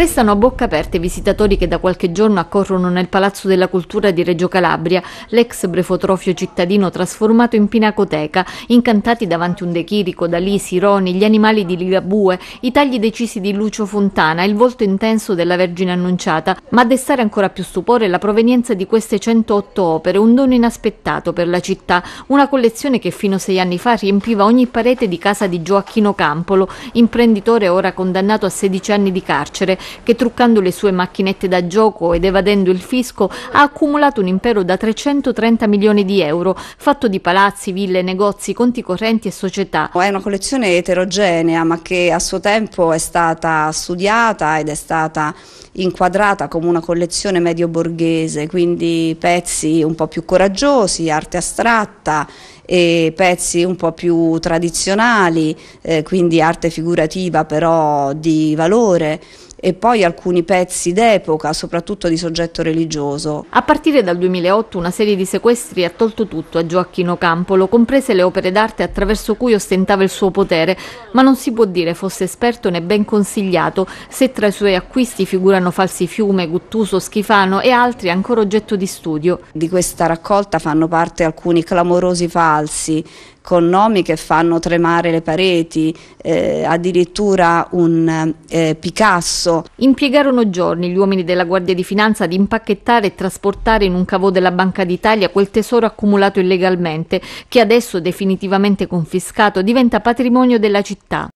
Restano a bocca aperta i visitatori che da qualche giorno accorrono nel Palazzo della Cultura di Reggio Calabria, l'ex brefotrofio cittadino trasformato in pinacoteca, incantati davanti un dechirico, Chirico, Dalì, Sironi, gli animali di Ligabue, i tagli decisi di Lucio Fontana, il volto intenso della Vergine Annunciata, ma a destare ancora più stupore la provenienza di queste 108 opere, un dono inaspettato per la città, una collezione che fino a sei anni fa riempiva ogni parete di casa di Gioacchino Campolo, imprenditore ora condannato a 16 anni di carcere, che truccando le sue macchinette da gioco ed evadendo il fisco ha accumulato un impero da 330 milioni di euro, fatto di palazzi, ville, negozi, conti correnti e società. È una collezione eterogenea ma che a suo tempo è stata studiata ed è stata inquadrata come una collezione medio borghese, quindi pezzi un po' più coraggiosi, arte astratta e pezzi un po' più tradizionali, eh, quindi arte figurativa però di valore e poi alcuni pezzi d'epoca, soprattutto di soggetto religioso. A partire dal 2008 una serie di sequestri ha tolto tutto a Gioacchino Campolo, comprese le opere d'arte attraverso cui ostentava il suo potere, ma non si può dire fosse esperto né ben consigliato se tra i suoi acquisti figurano Falsi Fiume, Guttuso, Schifano e altri ancora oggetto di studio. Di questa raccolta fanno parte alcuni clamorosi falsi falsi, con nomi che fanno tremare le pareti, eh, addirittura un eh, Picasso. Impiegarono giorni gli uomini della Guardia di Finanza ad impacchettare e trasportare in un cavò della Banca d'Italia quel tesoro accumulato illegalmente, che adesso definitivamente confiscato diventa patrimonio della città.